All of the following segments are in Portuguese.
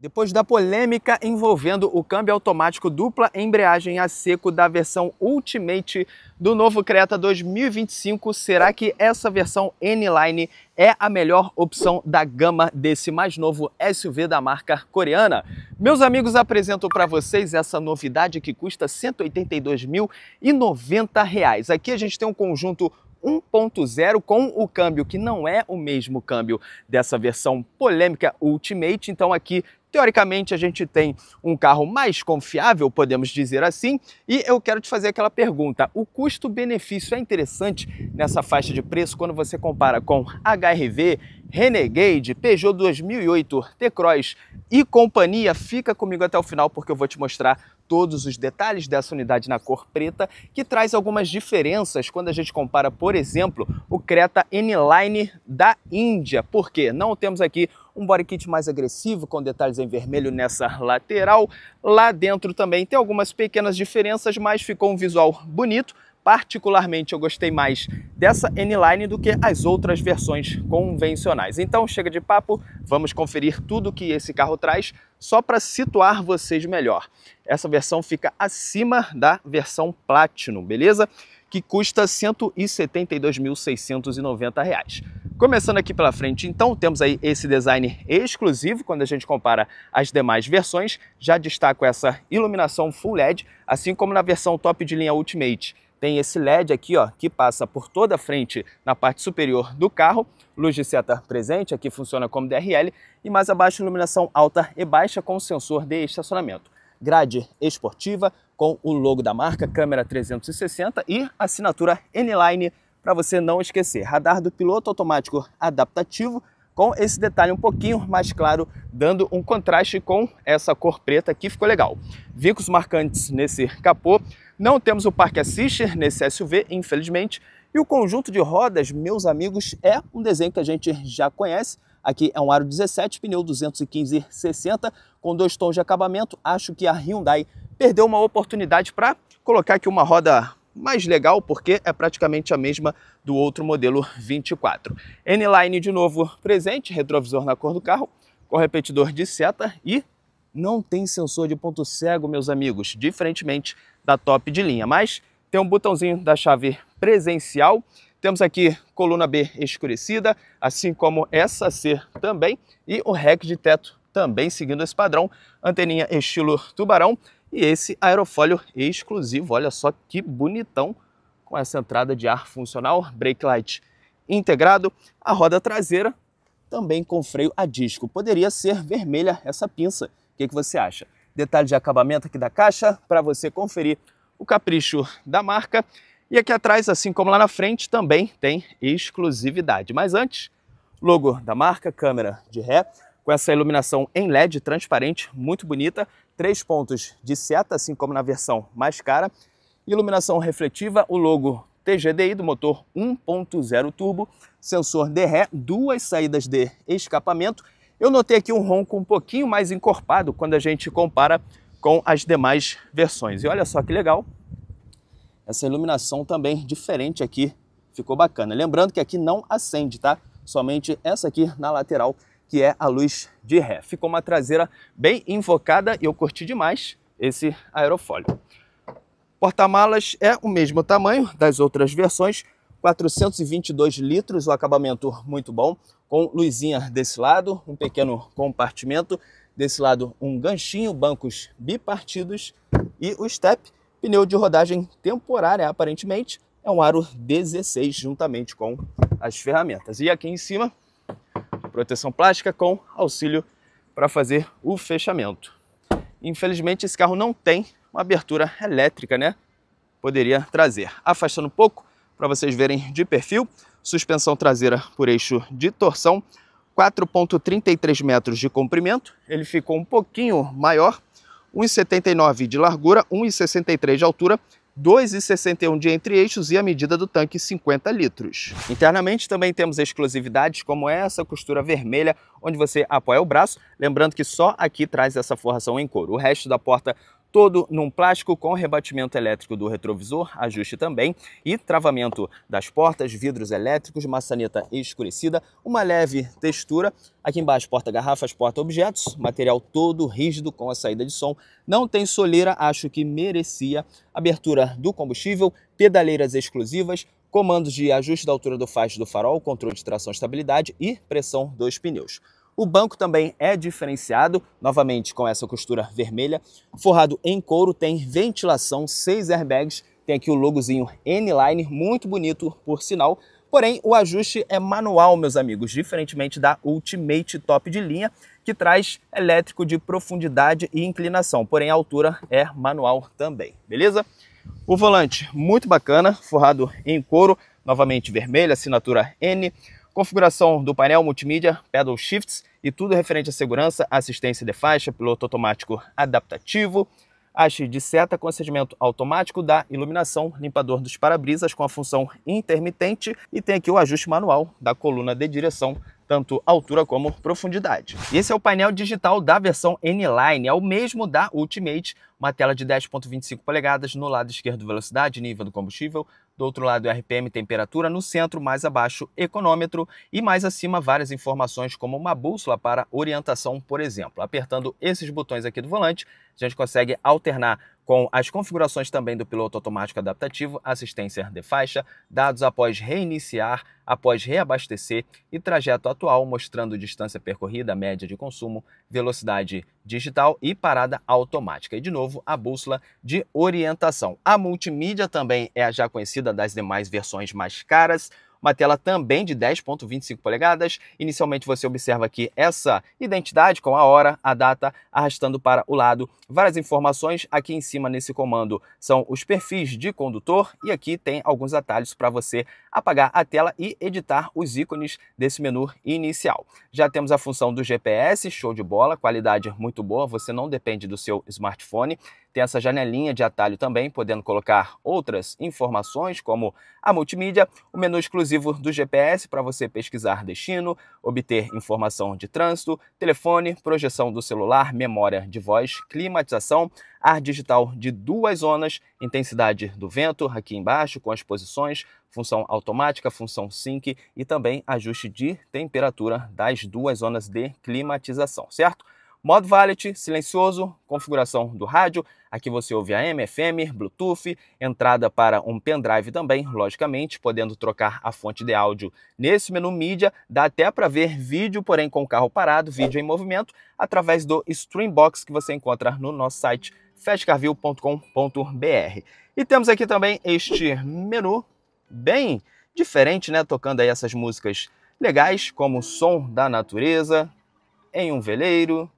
Depois da polêmica envolvendo o câmbio automático dupla embreagem a seco da versão Ultimate do novo Creta 2025, será que essa versão N-Line é a melhor opção da gama desse mais novo SUV da marca coreana? Meus amigos, apresento para vocês essa novidade que custa R$ 182.090. Aqui a gente tem um conjunto 1.0 com o câmbio que não é o mesmo câmbio dessa versão polêmica Ultimate. Então aqui teoricamente a gente tem um carro mais confiável, podemos dizer assim, e eu quero te fazer aquela pergunta: o custo-benefício é interessante nessa faixa de preço quando você compara com HRV, Renegade, Peugeot 2008, T-Cross e companhia? Fica comigo até o final porque eu vou te mostrar todos os detalhes dessa unidade na cor preta, que traz algumas diferenças quando a gente compara, por exemplo, o Creta N-Line da Índia. Por quê? Não temos aqui um body kit mais agressivo, com detalhes em vermelho nessa lateral. Lá dentro também tem algumas pequenas diferenças, mas ficou um visual bonito Particularmente eu gostei mais dessa N-Line do que as outras versões convencionais. Então chega de papo, vamos conferir tudo que esse carro traz só para situar vocês melhor. Essa versão fica acima da versão Platinum, beleza? Que custa R$ 172.690. Começando aqui pela frente, então, temos aí esse design exclusivo quando a gente compara as demais versões. Já destaco essa iluminação Full LED, assim como na versão top de linha Ultimate tem esse LED aqui, ó, que passa por toda a frente na parte superior do carro, luz de seta presente, aqui funciona como DRL, e mais abaixo iluminação alta e baixa com sensor de estacionamento. Grade esportiva com o logo da marca, câmera 360 e assinatura N-Line para você não esquecer. Radar do piloto automático adaptativo com esse detalhe um pouquinho mais claro, dando um contraste com essa cor preta que ficou legal. Vicos marcantes nesse capô, não temos o Park Assister nesse SUV, infelizmente, e o conjunto de rodas, meus amigos, é um desenho que a gente já conhece. Aqui é um aro 17, pneu 215/60 com dois tons de acabamento. Acho que a Hyundai perdeu uma oportunidade para colocar aqui uma roda mais legal, porque é praticamente a mesma do outro modelo 24. N-Line de novo presente, retrovisor na cor do carro, com repetidor de seta e não tem sensor de ponto cego, meus amigos, diferentemente da top de linha. Mas tem um botãozinho da chave presencial, temos aqui coluna B escurecida, assim como essa C também, e o rack de teto também seguindo esse padrão, anteninha estilo tubarão, e esse aerofólio exclusivo, olha só que bonitão, com essa entrada de ar funcional, brake light integrado, a roda traseira também com freio a disco. Poderia ser vermelha essa pinça, que, que você acha? Detalhe de acabamento aqui da caixa para você conferir o capricho da marca. E aqui atrás, assim como lá na frente, também tem exclusividade. Mas antes, logo da marca, câmera de ré, com essa iluminação em LED transparente, muito bonita, três pontos de seta, assim como na versão mais cara, iluminação refletiva, o logo TGDI do motor 1.0 turbo, sensor de ré, duas saídas de escapamento eu notei aqui um ronco um pouquinho mais encorpado quando a gente compara com as demais versões. E olha só que legal, essa iluminação também diferente aqui, ficou bacana. Lembrando que aqui não acende, tá? Somente essa aqui na lateral, que é a luz de ré. Ficou uma traseira bem invocada e eu curti demais esse aerofólio. Porta-malas é o mesmo tamanho das outras versões, 422 litros, o acabamento muito bom, com luzinha desse lado, um pequeno compartimento, desse lado um ganchinho, bancos bipartidos e o step, pneu de rodagem temporária aparentemente, é um aro 16 juntamente com as ferramentas. E aqui em cima, proteção plástica com auxílio para fazer o fechamento. Infelizmente esse carro não tem uma abertura elétrica, né? Poderia trazer. Afastando um pouco, para vocês verem de perfil. Suspensão traseira por eixo de torção, 4,33 metros de comprimento. Ele ficou um pouquinho maior, 1,79 de largura, 1,63 de altura, 2,61 de entre-eixos e a medida do tanque 50 litros. Internamente também temos exclusividades como essa costura vermelha, onde você apoia o braço, lembrando que só aqui traz essa forração em couro. O resto da porta todo num plástico com rebatimento elétrico do retrovisor, ajuste também e travamento das portas, vidros elétricos, maçaneta escurecida, uma leve textura. Aqui embaixo, porta-garrafas, porta-objetos, material todo rígido com a saída de som. Não tem soleira, acho que merecia. Abertura do combustível, pedaleiras exclusivas, comandos de ajuste da altura do faixa do farol, controle de tração e estabilidade e pressão dos pneus. O banco também é diferenciado, novamente com essa costura vermelha, forrado em couro, tem ventilação, seis airbags, tem aqui o logozinho N-Line, muito bonito por sinal, Porém, o ajuste é manual, meus amigos, diferentemente da Ultimate Top de linha, que traz elétrico de profundidade e inclinação, porém a altura é manual também, beleza? O volante muito bacana, forrado em couro, novamente vermelho, assinatura N, Configuração do painel multimídia, pedal shifts e tudo referente à segurança, assistência de faixa, piloto automático adaptativo, haste de seta, acendimento automático da iluminação, limpador dos para-brisas com a função intermitente e tem aqui o ajuste manual da coluna de direção tanto altura como profundidade. Esse é o painel digital da versão N-Line, é o mesmo da Ultimate, uma tela de 10.25 polegadas, no lado esquerdo velocidade, nível do combustível, do outro lado RPM, temperatura, no centro mais abaixo econômetro e mais acima várias informações como uma bússola para orientação, por exemplo. Apertando esses botões aqui do volante, a gente consegue alternar com as configurações também do piloto automático adaptativo, assistência de faixa, dados após reiniciar, após reabastecer e trajeto atual, mostrando distância percorrida, média de consumo, velocidade digital e parada automática. E de novo, a bússola de orientação. A multimídia também é a já conhecida das demais versões mais caras uma tela também de 10.25 polegadas. Inicialmente você observa aqui essa identidade com a hora, a data, arrastando para o lado. Várias informações aqui em cima nesse comando são os perfis de condutor e aqui tem alguns atalhos para você apagar a tela e editar os ícones desse menu inicial. Já temos a função do GPS, show de bola, qualidade muito boa, você não depende do seu smartphone. Tem essa janelinha de atalho também, podendo colocar outras informações, como a multimídia, o menu exclusivo do GPS para você pesquisar destino, obter informação de trânsito, telefone, projeção do celular, memória de voz, climatização, ar digital de duas zonas, intensidade do vento aqui embaixo com as posições, função automática, função sync e também ajuste de temperatura das duas zonas de climatização, certo? Modo Valet, silencioso, configuração do rádio. Aqui você ouve AM, FM, Bluetooth, entrada para um pendrive também, logicamente, podendo trocar a fonte de áudio nesse menu mídia. Dá até para ver vídeo, porém com o carro parado, vídeo em movimento, através do Streambox que você encontra no nosso site festcarvil.com.br. E temos aqui também este menu bem diferente, né? Tocando aí essas músicas legais, como o som da natureza, em um veleiro,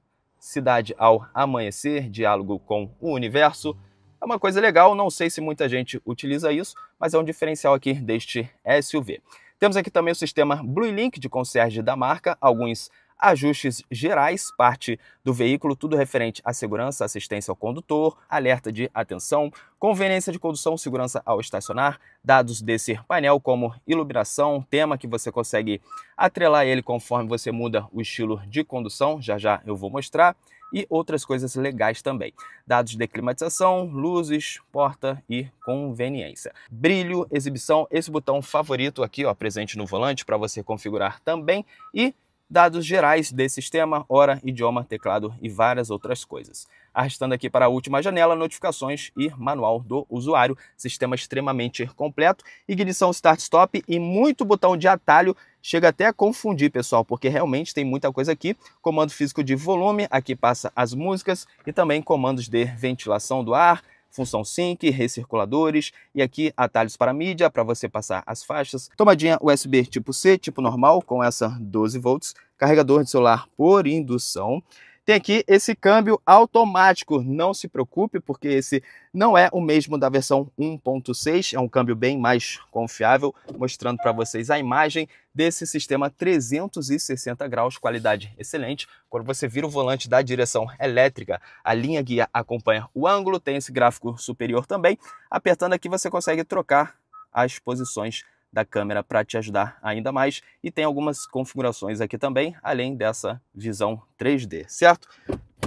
Cidade ao Amanhecer, Diálogo com o Universo. É uma coisa legal, não sei se muita gente utiliza isso, mas é um diferencial aqui deste SUV. Temos aqui também o sistema Blue Link de concierge da marca, alguns ajustes gerais, parte do veículo, tudo referente à segurança, assistência ao condutor, alerta de atenção, conveniência de condução, segurança ao estacionar, dados desse painel como iluminação, tema que você consegue atrelar ele conforme você muda o estilo de condução, já já eu vou mostrar, e outras coisas legais também. Dados de climatização, luzes, porta e conveniência. Brilho, exibição, esse botão favorito aqui, ó, presente no volante para você configurar também e dados gerais desse sistema, hora, idioma, teclado e várias outras coisas. Arrastando aqui para a última janela, notificações e manual do usuário. Sistema extremamente completo, ignição start-stop e muito botão de atalho. Chega até a confundir, pessoal, porque realmente tem muita coisa aqui. Comando físico de volume, aqui passa as músicas e também comandos de ventilação do ar, função sync, recirculadores e aqui atalhos para mídia para você passar as faixas. Tomadinha USB tipo C, tipo normal, com essa 12 volts, carregador de celular por indução. Tem aqui esse câmbio automático, não se preocupe, porque esse não é o mesmo da versão 1.6, é um câmbio bem mais confiável, mostrando para vocês a imagem desse sistema 360 graus, qualidade excelente. Quando você vira o volante da direção elétrica, a linha guia acompanha o ângulo, tem esse gráfico superior também. Apertando aqui você consegue trocar as posições da câmera para te ajudar ainda mais. E tem algumas configurações aqui também, além dessa visão 3D, certo?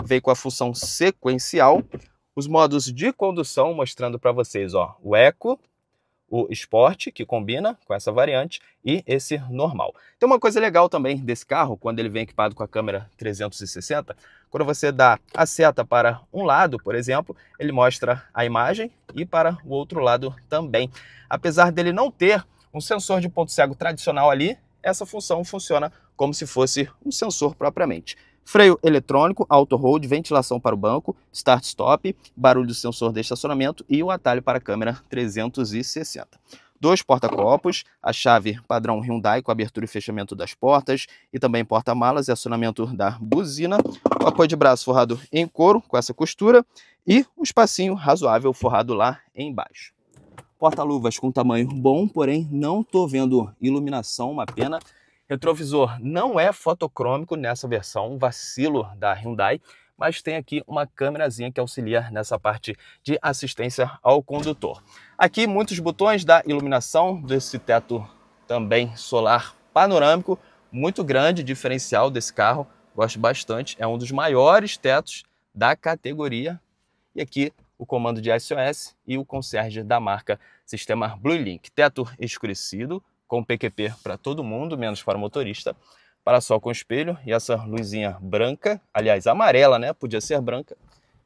Veio com a função sequencial, os modos de condução mostrando para vocês, ó, o eco, o esporte, que combina com essa variante, e esse normal. Tem uma coisa legal também desse carro, quando ele vem equipado com a câmera 360, quando você dá a seta para um lado, por exemplo, ele mostra a imagem e para o outro lado também. Apesar dele não ter um sensor de ponto cego tradicional ali, essa função funciona como se fosse um sensor propriamente. Freio eletrônico, auto-hold, ventilação para o banco, start-stop, barulho do sensor de estacionamento e o atalho para a câmera 360 dois porta-copos, a chave padrão Hyundai com abertura e fechamento das portas e também porta-malas e acionamento da buzina, o apoio de braço forrado em couro com essa costura e um espacinho razoável forrado lá embaixo porta-luvas com tamanho bom, porém não estou vendo iluminação, uma pena. Retrovisor não é fotocrômico nessa versão, um vacilo da Hyundai, mas tem aqui uma câmerazinha que auxilia nessa parte de assistência ao condutor. Aqui muitos botões da iluminação desse teto também solar panorâmico, muito grande diferencial desse carro, gosto bastante, é um dos maiores tetos da categoria. E aqui o comando de SOS e o concierge da marca sistema Blue Link, teto escurecido, com PQP para todo mundo, menos para motorista, para-sol com espelho e essa luzinha branca, aliás, amarela, né? Podia ser branca.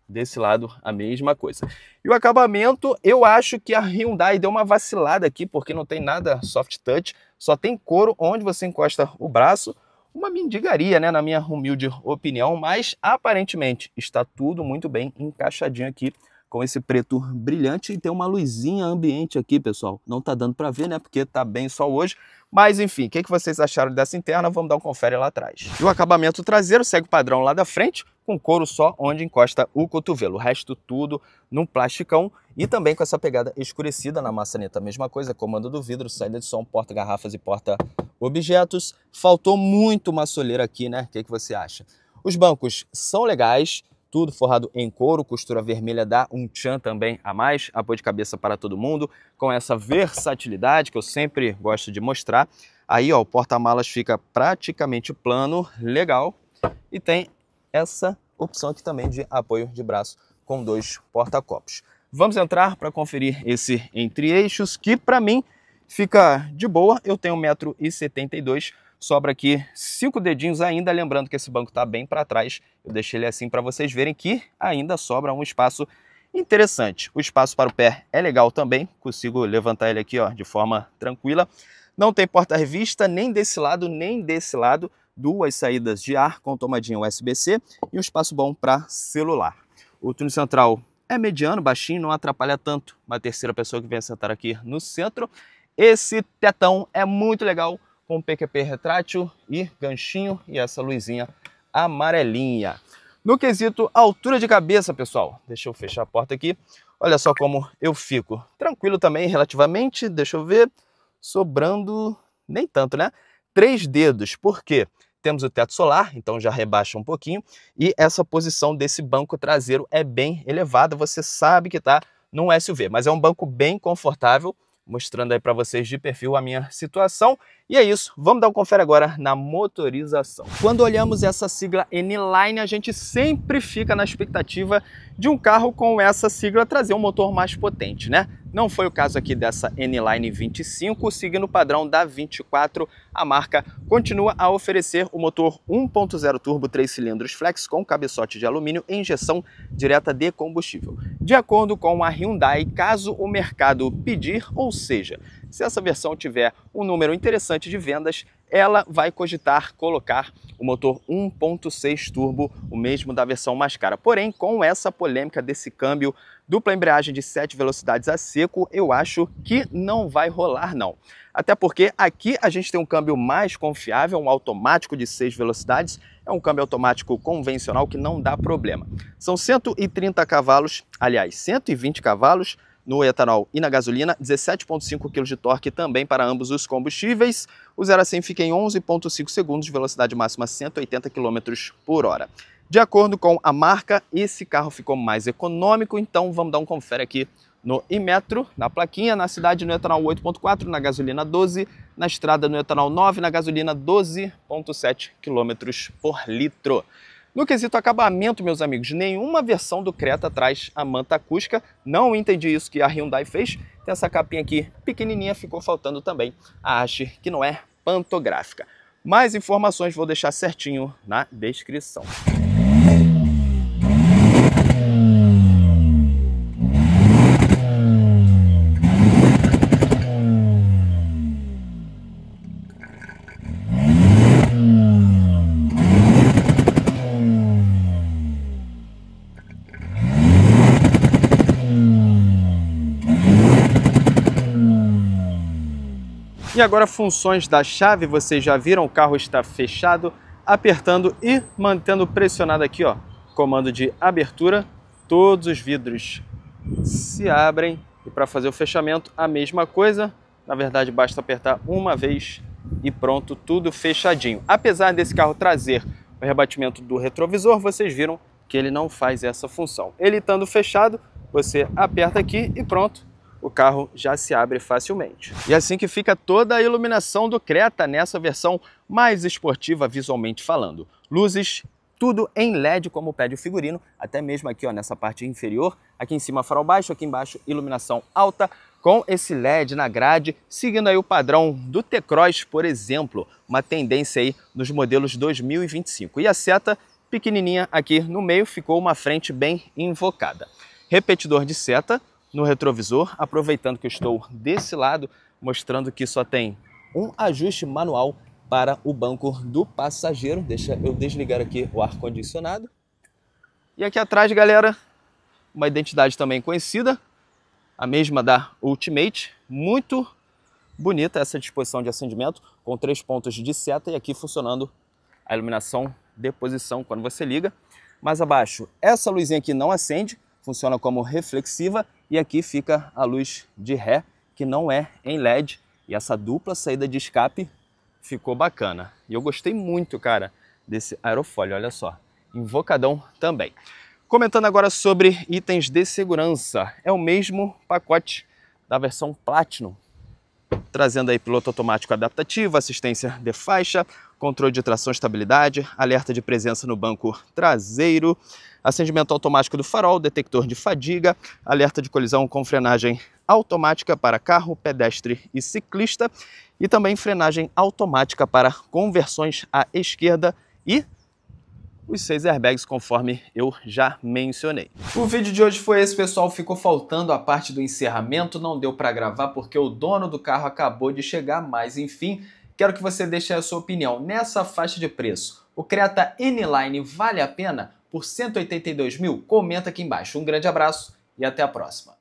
Desse lado, a mesma coisa. E o acabamento, eu acho que a Hyundai deu uma vacilada aqui, porque não tem nada soft touch, só tem couro onde você encosta o braço. Uma mendigaria, né, na minha humilde opinião, mas aparentemente está tudo muito bem encaixadinho aqui com esse preto brilhante e tem uma luzinha ambiente aqui, pessoal. Não tá dando para ver, né? Porque tá bem sol hoje. Mas enfim, o que, que vocês acharam dessa interna? Vamos dar um confere lá atrás. E o acabamento traseiro segue o padrão lá da frente, com couro só onde encosta o cotovelo. O resto tudo num plasticão e também com essa pegada escurecida na maçaneta. Mesma coisa, comando do vidro, saída de som, porta-garrafas e porta-objetos. Faltou muito uma aqui, né? O que, que você acha? Os bancos são legais, tudo forrado em couro, costura vermelha dá um tchan também a mais, apoio de cabeça para todo mundo, com essa versatilidade que eu sempre gosto de mostrar. Aí ó, o porta-malas fica praticamente plano, legal, e tem essa opção aqui também de apoio de braço com dois porta-copos. Vamos entrar para conferir esse entre-eixos, que para mim fica de boa, eu tenho 1,72m, Sobra aqui cinco dedinhos ainda, lembrando que esse banco está bem para trás. Eu deixei ele assim para vocês verem que ainda sobra um espaço interessante. O espaço para o pé é legal também, consigo levantar ele aqui ó, de forma tranquila. Não tem porta-revista nem desse lado, nem desse lado. Duas saídas de ar com tomadinha USB-C e um espaço bom para celular. O túnel central é mediano, baixinho, não atrapalha tanto uma terceira pessoa que vem sentar aqui no centro. Esse tetão é muito legal, com PQP retrátil e ganchinho e essa luzinha amarelinha. No quesito altura de cabeça, pessoal, deixa eu fechar a porta aqui. Olha só como eu fico. Tranquilo também, relativamente, deixa eu ver. Sobrando, nem tanto, né? Três dedos, por quê? Temos o teto solar, então já rebaixa um pouquinho. E essa posição desse banco traseiro é bem elevada. Você sabe que está num SUV, mas é um banco bem confortável mostrando aí para vocês de perfil a minha situação. E é isso, vamos dar um confere agora na motorização. Quando olhamos essa sigla N-Line, a gente sempre fica na expectativa de um carro com essa sigla trazer um motor mais potente, né? Não foi o caso aqui dessa N-Line 25, seguindo o padrão da 24, a marca continua a oferecer o motor 1.0 turbo 3 cilindros flex com cabeçote de alumínio e injeção direta de combustível. De acordo com a Hyundai, caso o mercado pedir, ou seja, se essa versão tiver um número interessante de vendas, ela vai cogitar colocar o motor 1.6 turbo, o mesmo da versão mais cara. Porém, com essa polêmica desse câmbio dupla embreagem de 7 velocidades a seco, eu acho que não vai rolar não. Até porque aqui a gente tem um câmbio mais confiável, um automático de 6 velocidades, é um câmbio automático convencional que não dá problema. São 130 cavalos, aliás, 120 cavalos, no etanol e na gasolina, 17,5 kg de torque também para ambos os combustíveis. O 0 a 100 fica em 11,5 segundos, velocidade máxima 180 km por hora. De acordo com a marca, esse carro ficou mais econômico, então vamos dar um confere aqui no Imetro, na plaquinha, na cidade no etanol 8.4, na gasolina 12, na estrada no etanol 9, na gasolina 12.7 km por litro. No quesito acabamento, meus amigos, nenhuma versão do Creta traz a manta acústica. Não entendi isso que a Hyundai fez. Tem essa capinha aqui pequenininha, ficou faltando também a haste, que não é pantográfica. Mais informações vou deixar certinho na descrição. E agora funções da chave, vocês já viram, o carro está fechado, apertando e mantendo pressionado aqui, ó, comando de abertura, todos os vidros se abrem e para fazer o fechamento a mesma coisa, na verdade basta apertar uma vez e pronto, tudo fechadinho. Apesar desse carro trazer o rebatimento do retrovisor, vocês viram que ele não faz essa função. Ele estando fechado, você aperta aqui e pronto, o carro já se abre facilmente. E é assim que fica toda a iluminação do Creta nessa versão mais esportiva visualmente falando. Luzes, tudo em LED como pede o figurino, até mesmo aqui ó, nessa parte inferior, aqui em cima farol baixo, aqui embaixo iluminação alta, com esse LED na grade, seguindo aí o padrão do T-Cross, por exemplo, uma tendência aí nos modelos 2025. E a seta pequenininha aqui no meio ficou uma frente bem invocada. Repetidor de seta, no retrovisor, aproveitando que eu estou desse lado, mostrando que só tem um ajuste manual para o banco do passageiro. Deixa eu desligar aqui o ar-condicionado. E aqui atrás, galera, uma identidade também conhecida, a mesma da Ultimate, muito bonita essa disposição de acendimento, com três pontos de seta e aqui funcionando a iluminação de posição quando você liga. Mais abaixo, essa luzinha aqui não acende, funciona como reflexiva e aqui fica a luz de ré, que não é em LED. E essa dupla saída de escape ficou bacana. E eu gostei muito, cara, desse aerofólio, olha só. Invocadão também. Comentando agora sobre itens de segurança. É o mesmo pacote da versão Platinum. Trazendo aí piloto automático adaptativo, assistência de faixa, controle de tração e estabilidade, alerta de presença no banco traseiro, acendimento automático do farol, detector de fadiga, alerta de colisão com frenagem automática para carro, pedestre e ciclista e também frenagem automática para conversões à esquerda e os seis airbags, conforme eu já mencionei. O vídeo de hoje foi esse, pessoal. Ficou faltando a parte do encerramento, não deu para gravar porque o dono do carro acabou de chegar, mas enfim, quero que você deixe a sua opinião nessa faixa de preço. O Creta N-Line vale a pena? Por 182 mil? Comenta aqui embaixo. Um grande abraço e até a próxima.